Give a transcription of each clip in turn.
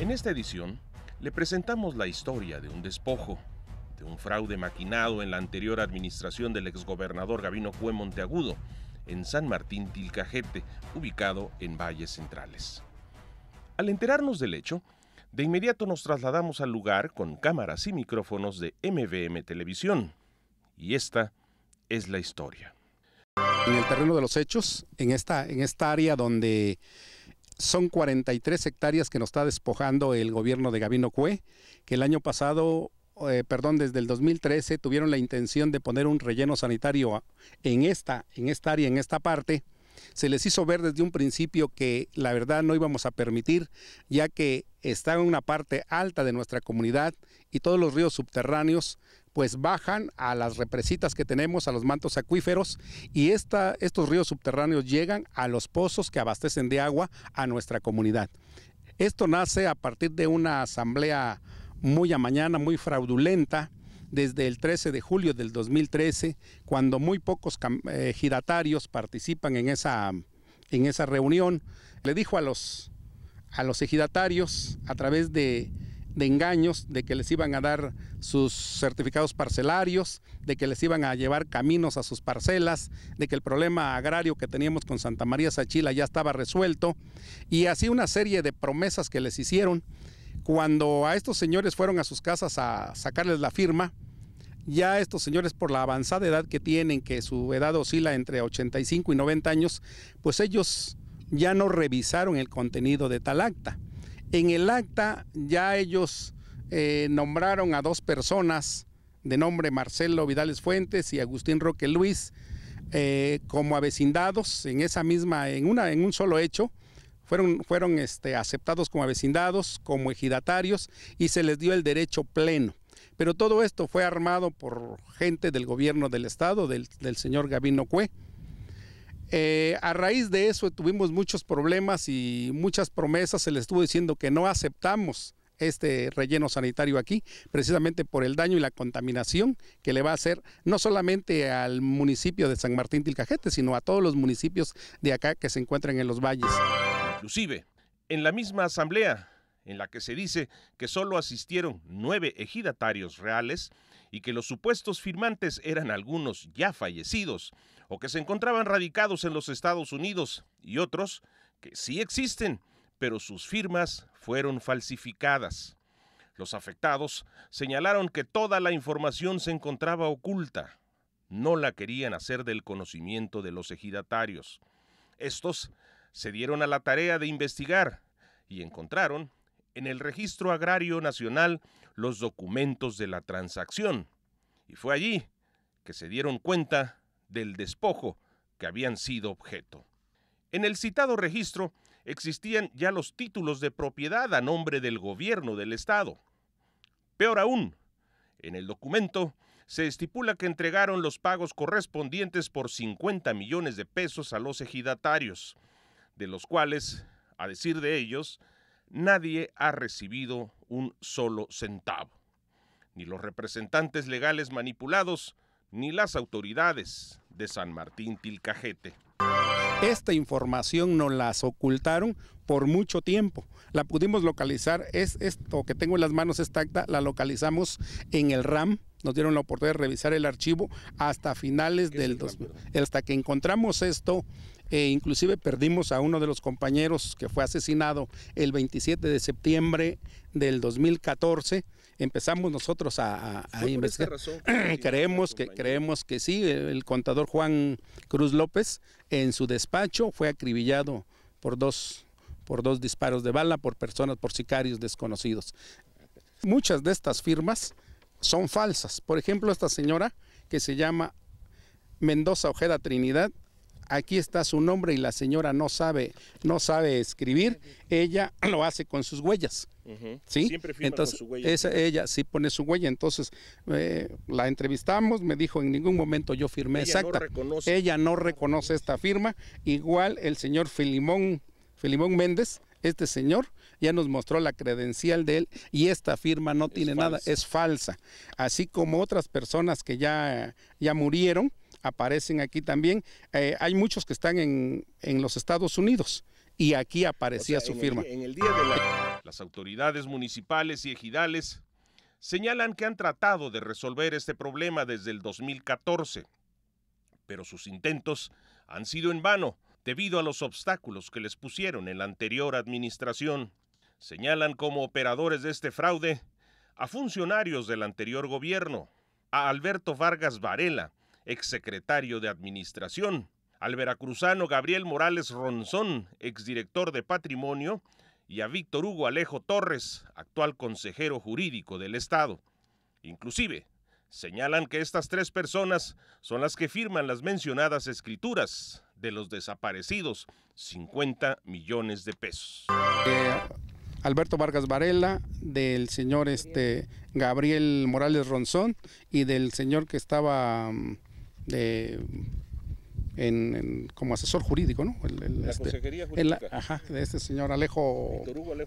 En esta edición le presentamos la historia de un despojo, de un fraude maquinado en la anterior administración del exgobernador Gabino Cue Monteagudo, en San Martín Tilcajete, ubicado en Valles Centrales. Al enterarnos del hecho, de inmediato nos trasladamos al lugar con cámaras y micrófonos de MVM Televisión. Y esta es la historia. En el terreno de los hechos, en esta, en esta área donde son 43 hectáreas que nos está despojando el gobierno de Gabino Cue, que el año pasado, eh, perdón, desde el 2013 tuvieron la intención de poner un relleno sanitario en esta, en esta área, en esta parte. Se les hizo ver desde un principio que la verdad no íbamos a permitir, ya que está en una parte alta de nuestra comunidad y todos los ríos subterráneos pues bajan a las represitas que tenemos, a los mantos acuíferos, y estos ríos subterráneos llegan a los pozos que abastecen de agua a nuestra comunidad. Esto nace a partir de una asamblea muy a mañana, muy fraudulenta, desde el 13 de julio del 2013, cuando muy pocos ejidatarios eh, participan en esa, en esa reunión. Le dijo a los, a los ejidatarios, a través de de engaños, de que les iban a dar sus certificados parcelarios, de que les iban a llevar caminos a sus parcelas, de que el problema agrario que teníamos con Santa María Sachila ya estaba resuelto, y así una serie de promesas que les hicieron. Cuando a estos señores fueron a sus casas a sacarles la firma, ya estos señores por la avanzada edad que tienen, que su edad oscila entre 85 y 90 años, pues ellos ya no revisaron el contenido de tal acta. En el acta ya ellos eh, nombraron a dos personas de nombre Marcelo Vidales Fuentes y Agustín Roque Luis eh, como avecindados en esa misma, en una, en un solo hecho. Fueron, fueron este, aceptados como avecindados, como ejidatarios y se les dio el derecho pleno. Pero todo esto fue armado por gente del gobierno del estado, del, del señor Gabino Cue. Eh, a raíz de eso tuvimos muchos problemas y muchas promesas se le estuvo diciendo que no aceptamos este relleno sanitario aquí, precisamente por el daño y la contaminación que le va a hacer no solamente al municipio de San Martín Tilcajete, sino a todos los municipios de acá que se encuentran en los valles. Inclusive, en la misma asamblea, en la que se dice que solo asistieron nueve ejidatarios reales, y que los supuestos firmantes eran algunos ya fallecidos o que se encontraban radicados en los Estados Unidos y otros que sí existen, pero sus firmas fueron falsificadas. Los afectados señalaron que toda la información se encontraba oculta. No la querían hacer del conocimiento de los ejidatarios. Estos se dieron a la tarea de investigar y encontraron en el Registro Agrario Nacional los documentos de la transacción. Y fue allí que se dieron cuenta del despojo que habían sido objeto. En el citado registro existían ya los títulos de propiedad a nombre del gobierno del Estado. Peor aún, en el documento se estipula que entregaron los pagos correspondientes por 50 millones de pesos a los ejidatarios, de los cuales, a decir de ellos, nadie ha recibido un solo centavo. Ni los representantes legales manipulados, ni las autoridades de San Martín Tilcajete. Esta información nos las ocultaron por mucho tiempo. La pudimos localizar, es esto que tengo en las manos esta la localizamos en el RAM, nos dieron la oportunidad de revisar el archivo hasta finales del hasta que encontramos esto e inclusive perdimos a uno de los compañeros que fue asesinado el 27 de septiembre del 2014. Empezamos nosotros a, investigar. creemos que creemos que sí. El contador Juan Cruz López en su despacho fue acribillado por dos por dos disparos de bala por personas por sicarios desconocidos. Muchas de estas firmas son falsas. Por ejemplo, esta señora que se llama Mendoza Ojeda Trinidad aquí está su nombre y la señora no sabe, no sabe escribir, ella lo hace con sus huellas. ¿sí? Siempre entonces, su huella. ella sí pone su huella, entonces eh, la entrevistamos, me dijo en ningún momento yo firmé exacta. Ella no reconoce esta firma, igual el señor Filimón, Filimón Méndez, este señor ya nos mostró la credencial de él y esta firma no tiene nada, es falsa. Así como otras personas que ya, ya murieron, aparecen aquí también. Eh, hay muchos que están en, los Estados Unidos y aquí aparecía su firma. en el día de Las autoridades municipales y ejidales señalan que han tratado de resolver este problema desde el 2014, pero sus intentos han sido en vano debido a los obstáculos que les pusieron en la anterior administración. Señalan como operadores de este fraude a funcionarios del anterior gobierno, a Alberto Vargas Varela, secretario de Administración, al veracruzano Gabriel Morales Ronzón, exdirector de Patrimonio, y a Víctor Hugo Alejo Torres, actual consejero jurídico del Estado. Inclusive, señalan que estas tres personas son las que firman las mencionadas escrituras de los desaparecidos, 50 millones de pesos. Eh, Alberto Vargas Varela, del señor este, Gabriel Morales Ronzón y del señor que estaba... Mm, de como asesor jurídico, ¿no? la este, consejería jurídica. ajá, de este señor Alejo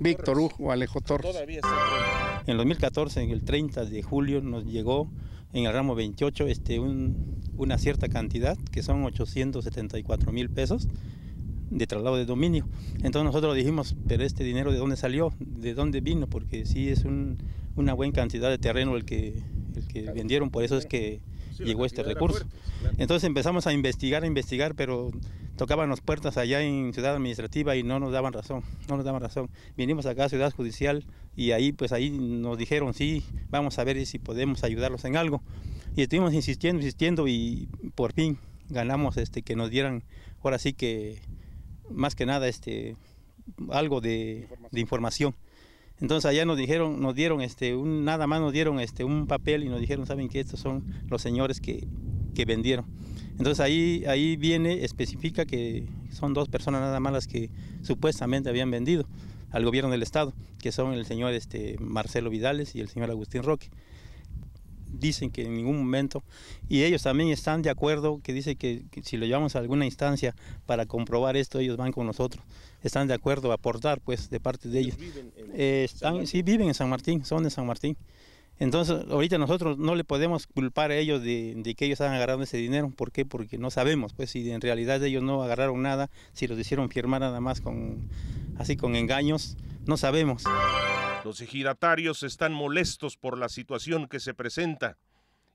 Víctor Hugo Alejo Torres. Alejo Todavía está en 2014, en el 30 de julio, nos llegó en el ramo 28 este, una cierta cantidad, que son 874 mil pesos de traslado de dominio. Entonces nosotros dijimos, pero este dinero de dónde salió, de dónde vino, porque sí es una buena cantidad de terreno el que, que vendieron, por eso es que llegó este recurso. Entonces empezamos a investigar, a investigar, pero tocaban las puertas allá en Ciudad Administrativa y no nos daban razón, no nos daban razón. Vinimos acá a Ciudad Judicial y ahí pues ahí nos dijeron, sí, vamos a ver si podemos ayudarlos en algo. Y estuvimos insistiendo, insistiendo y por fin ganamos este que nos dieran ahora sí que más que nada este algo De información. Entonces allá nos dijeron, nos dieron este, nada más nos dieron este, un papel y nos dijeron, saben que estos son los señores que, vendieron. Entonces ahí, ahí viene, especifica que son dos personas nada más las que supuestamente habían vendido al gobierno del estado, que son el señor este, Marcelo Vidales y el señor Agustín Roque dicen que en ningún momento, y ellos también están de acuerdo, que dice que, si lo llevamos a alguna instancia para comprobar esto, ellos van con nosotros, están de acuerdo a aportar pues de parte de ellos. Eh, sí, viven en San Martín, son de San Martín. Entonces, ahorita nosotros no le podemos culpar a ellos de, que ellos han agarrado ese dinero. ¿Por qué? Porque no sabemos, pues, si en realidad ellos no agarraron nada, si los hicieron firmar nada más con, así con engaños, no sabemos. Los ejidatarios están molestos por la situación que se presenta.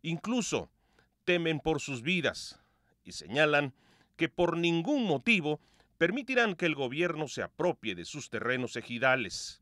Incluso temen por sus vidas y señalan que por ningún motivo permitirán que el gobierno se apropie de sus terrenos ejidales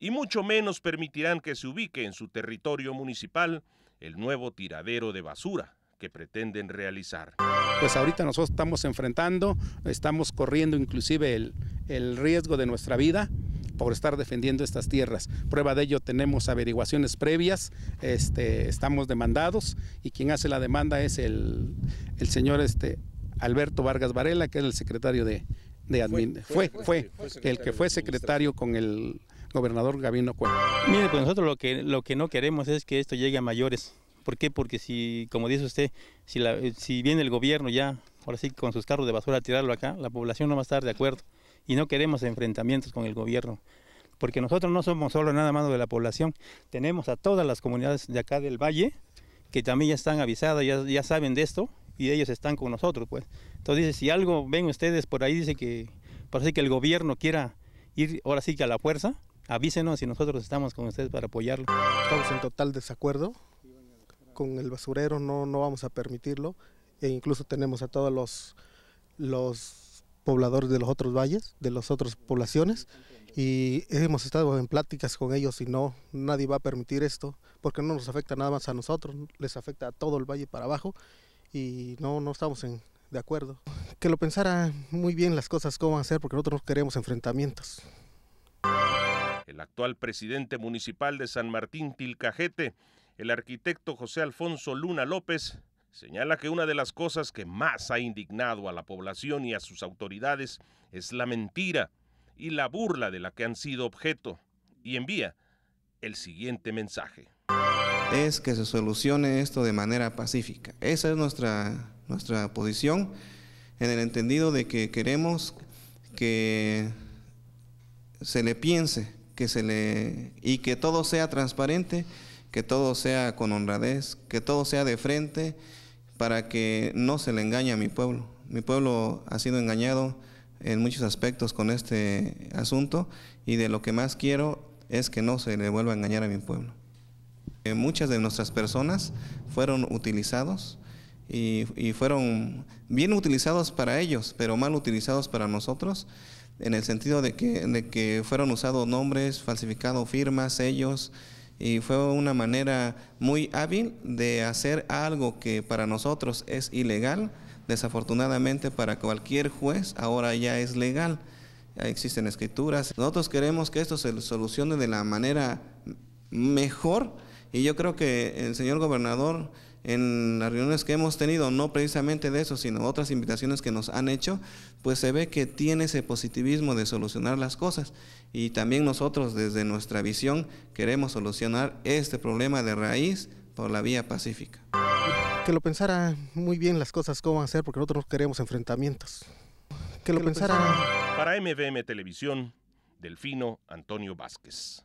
y mucho menos permitirán que se ubique en su territorio municipal el nuevo tiradero de basura que pretenden realizar. Pues ahorita nosotros estamos enfrentando, estamos corriendo inclusive el, el riesgo de nuestra vida por estar defendiendo estas tierras. Prueba de ello tenemos averiguaciones previas, este, estamos demandados y quien hace la demanda es el, el señor este, Alberto Vargas Varela, que es el secretario de, de admin, fue, fue, el que fue secretario con el gobernador Gavino Cuello. Mire, pues nosotros lo que, lo que no queremos es que esto llegue a mayores. ¿Por qué? Porque si, como dice usted, si, la, si viene el gobierno ya, ahora sí, con sus carros de basura a tirarlo acá, la población no va a estar de acuerdo y no queremos enfrentamientos con el gobierno, porque nosotros no somos solo nada más de la población, tenemos a todas las comunidades de acá del valle que también ya están avisadas, ya, saben de esto y ellos están con nosotros, pues. Entonces, si algo ven ustedes por ahí, dice que parece que el gobierno quiera ir ahora sí que a la fuerza, avísenos y nosotros estamos con ustedes para apoyarlo. Estamos en total desacuerdo con el basurero, no, no vamos a permitirlo e incluso tenemos a todos los, los pobladores de los otros valles, de las otras poblaciones, y hemos estado en pláticas con ellos y no, nadie va a permitir esto, porque no nos afecta nada más a nosotros, les afecta a todo el valle para abajo, y no, no estamos en, de acuerdo. Que lo pensara muy bien las cosas, cómo van a ser, porque nosotros no queremos enfrentamientos. El actual presidente municipal de San Martín Tilcajete, el arquitecto José Alfonso Luna López, señala que una de las cosas que más ha indignado a la población y a sus autoridades es la mentira y la burla de la que han sido objeto y envía el siguiente mensaje. Es que se solucione esto de manera pacífica. Esa es nuestra, nuestra posición en el entendido de que queremos que se le piense, que se le y que todo sea transparente, que todo sea con honradez, que todo sea de frente para que no se le engañe a mi pueblo. Mi pueblo ha sido engañado en muchos aspectos con este asunto y de lo que más quiero es que no se le vuelva a engañar a mi pueblo. Eh, muchas de nuestras personas fueron utilizados y, fueron bien utilizados para ellos, pero mal utilizados para nosotros, en el sentido de que, de que fueron usados nombres, falsificados firmas, sellos, y fue una manera muy hábil de hacer algo que para nosotros es ilegal, desafortunadamente para cualquier juez ahora ya es legal. existen escrituras. Nosotros queremos que esto se solucione de la manera mejor y yo creo que el señor gobernador en las reuniones que hemos tenido, no precisamente de eso, sino otras invitaciones que nos han hecho, pues se ve que tiene ese positivismo de solucionar las cosas. Y también nosotros desde nuestra visión queremos solucionar este problema de raíz por la vía pacífica. Que lo pensara muy bien las cosas, cómo hacer, porque nosotros no queremos enfrentamientos. Que lo, que lo pensara. Para MVM Televisión, Delfino Antonio Vázquez.